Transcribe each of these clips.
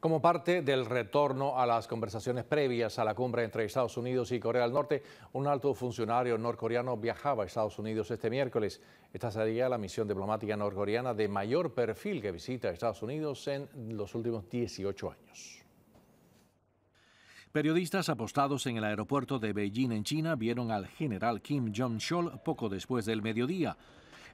Como parte del retorno a las conversaciones previas a la cumbre entre Estados Unidos y Corea del Norte, un alto funcionario norcoreano viajaba a Estados Unidos este miércoles. Esta sería la misión diplomática norcoreana de mayor perfil que visita Estados Unidos en los últimos 18 años. Periodistas apostados en el aeropuerto de Beijing en China vieron al general Kim Jong-chol poco después del mediodía.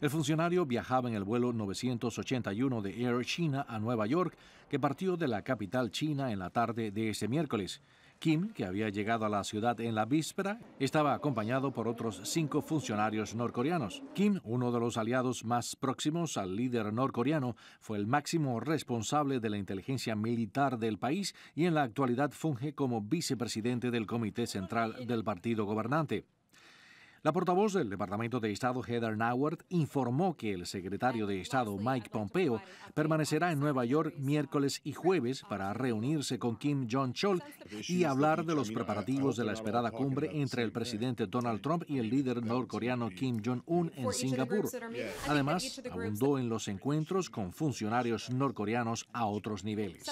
El funcionario viajaba en el vuelo 981 de Air China a Nueva York, que partió de la capital china en la tarde de ese miércoles. Kim, que había llegado a la ciudad en la víspera, estaba acompañado por otros cinco funcionarios norcoreanos. Kim, uno de los aliados más próximos al líder norcoreano, fue el máximo responsable de la inteligencia militar del país y en la actualidad funge como vicepresidente del Comité Central del Partido Gobernante. La portavoz del Departamento de Estado, Heather Nauert, informó que el secretario de Estado, Mike Pompeo, permanecerá en Nueva York miércoles y jueves para reunirse con Kim Jong-chol y hablar de los preparativos de la esperada cumbre entre el presidente Donald Trump y el líder norcoreano Kim Jong-un en Singapur. Además, abundó en los encuentros con funcionarios norcoreanos a otros niveles.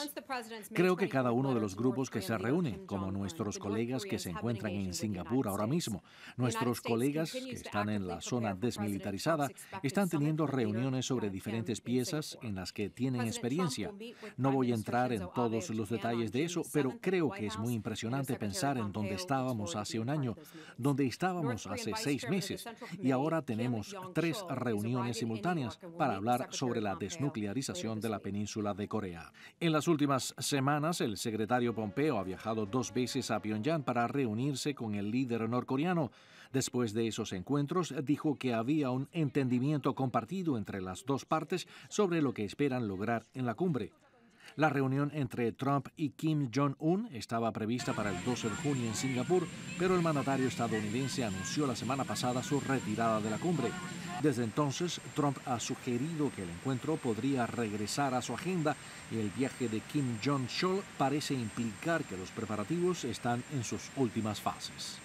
Creo que cada uno de los grupos que se reúnen, como nuestros colegas que se encuentran en Singapur ahora mismo, nuestros que están en la zona desmilitarizada están teniendo reuniones sobre diferentes piezas en las que tienen experiencia. No voy a entrar en todos los detalles de eso, pero creo que es muy impresionante pensar en donde estábamos hace un año, donde estábamos hace seis meses, y ahora tenemos tres reuniones simultáneas para hablar sobre la desnuclearización de la península de Corea. En las últimas semanas, el secretario Pompeo ha viajado dos veces a Pyongyang para reunirse con el líder norcoreano después de esos encuentros, dijo que había un entendimiento compartido entre las dos partes sobre lo que esperan lograr en la cumbre. La reunión entre Trump y Kim Jong-un estaba prevista para el 12 de junio en Singapur, pero el mandatario estadounidense anunció la semana pasada su retirada de la cumbre. Desde entonces, Trump ha sugerido que el encuentro podría regresar a su agenda y el viaje de Kim jong un parece implicar que los preparativos están en sus últimas fases.